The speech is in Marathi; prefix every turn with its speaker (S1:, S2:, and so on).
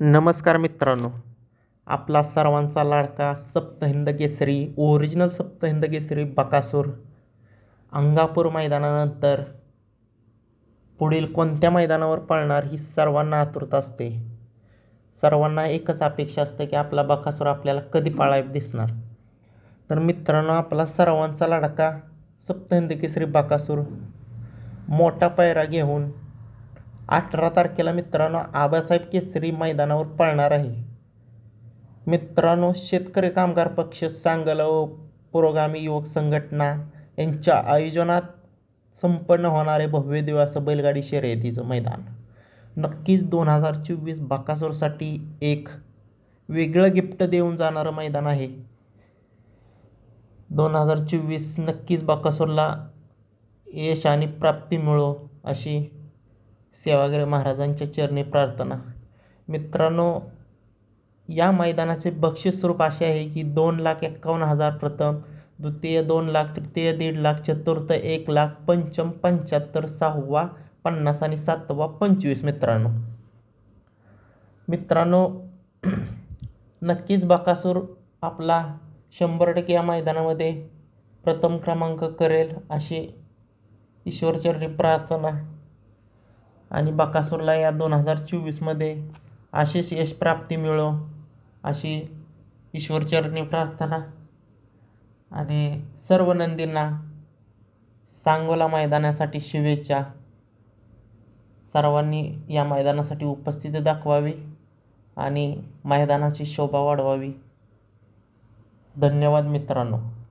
S1: नमस्कार मित्रांनो आपला सर्वांचा लाडका सप्तहिंद केसरी ओरिजिनल सप्तहिंद केसरी बकासूर अंगापूर मैदानानंतर पुढील कोणत्या मैदानावर पळणार ही सर्वांना आतुरता असते सर्वांना एकच अपेक्षा असते की आपला बकासूर आपल्याला कधी पाळायला दिसणार तर मित्रांनो आपला सर्वांचा लाडका सप्तहिंद केसरी बकासूर मोठा पायरा घेऊन अठरा तारखेला मित्रांनो आबासाहेब केसरी मैदानावर पळणार आहे मित्रांनो शेतकरी कामगार पक्ष सांगल व पुरोगामी युवक संघटना यांच्या आयोजनात संपन्न होणारे भव्य दिवस बैलगाडी शर्यतीचं मैदान नक्कीच दोन हजार चोवीस बाकासोरसाठी एक वेगळं गिफ्ट देऊन जाणारं मैदान आहे दोन हजार चोवीस नक्कीच बाकासोरला यश आणि प्राप्ती मिळो अशी सेवाग्रह महाराजांच्या चरणी प्रार्थना मित्रांनो या मैदानाचे बक्षीस स्वरूप असे आहे की दोन लाख एक्कावन्न हजार प्रथम द्वितीय दोन लाख तृतीय दीड लाख चतुर्थ एक लाख पंचम पंच्याहत्तर सहावा पन्नास आणि सातवा पंचवीस मित्रांनो मित्रांनो नक्कीच बकासूर आपला शंभर टक्के या मैदानामध्ये प्रथम क्रमांक करेल अशी ईश्वरचरणी प्रार्थना आणि बकासूरला या दोन हजार चोवीसमध्ये अशीच यशप्राप्ती मिळो अशी ईश्वरचरणी प्रार्थना आणि सर्व नंदींना सांगोला मैदानासाठी शुभेच्छा सर्वांनी या मैदानासाठी उपस्थिती दाखवावी आणि मैदानाची शोभा वाढवावी धन्यवाद मित्रांनो